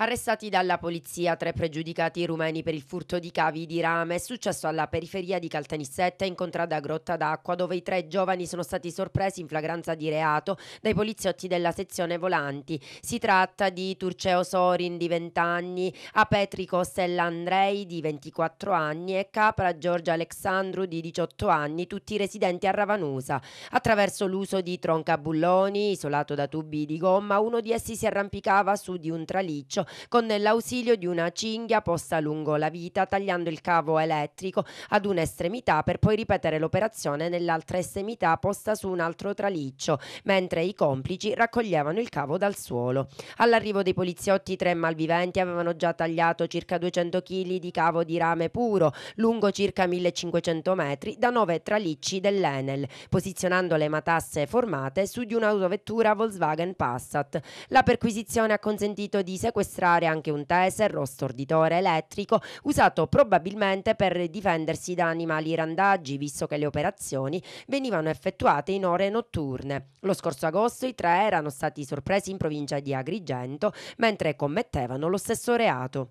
Arrestati dalla polizia tre pregiudicati rumeni per il furto di cavi di rame è successo alla periferia di Caltanissetta in contrada Grotta d'Acqua dove i tre giovani sono stati sorpresi in flagranza di reato dai poliziotti della sezione Volanti. Si tratta di Turceo Sorin di 20 anni, Apetrico Stella Andrei di 24 anni e Capra Giorgia Alexandru di 18 anni, tutti residenti a Ravanusa. Attraverso l'uso di tronca bulloni, isolato da tubi di gomma, uno di essi si arrampicava su di un traliccio con l'ausilio di una cinghia posta lungo la vita, tagliando il cavo elettrico ad un'estremità per poi ripetere l'operazione nell'altra estremità posta su un altro traliccio, mentre i complici raccoglievano il cavo dal suolo. All'arrivo dei poliziotti, tre malviventi avevano già tagliato circa 200 kg di cavo di rame puro, lungo circa 1500 metri, da nove tralicci dell'Enel, posizionando le matasse formate su di un'autovettura Volkswagen Passat. La perquisizione ha consentito di sequestrare sequestrare anche un taser o storditore elettrico usato probabilmente per difendersi da animali randaggi, visto che le operazioni venivano effettuate in ore notturne. Lo scorso agosto i tre erano stati sorpresi in provincia di Agrigento mentre commettevano lo stesso reato.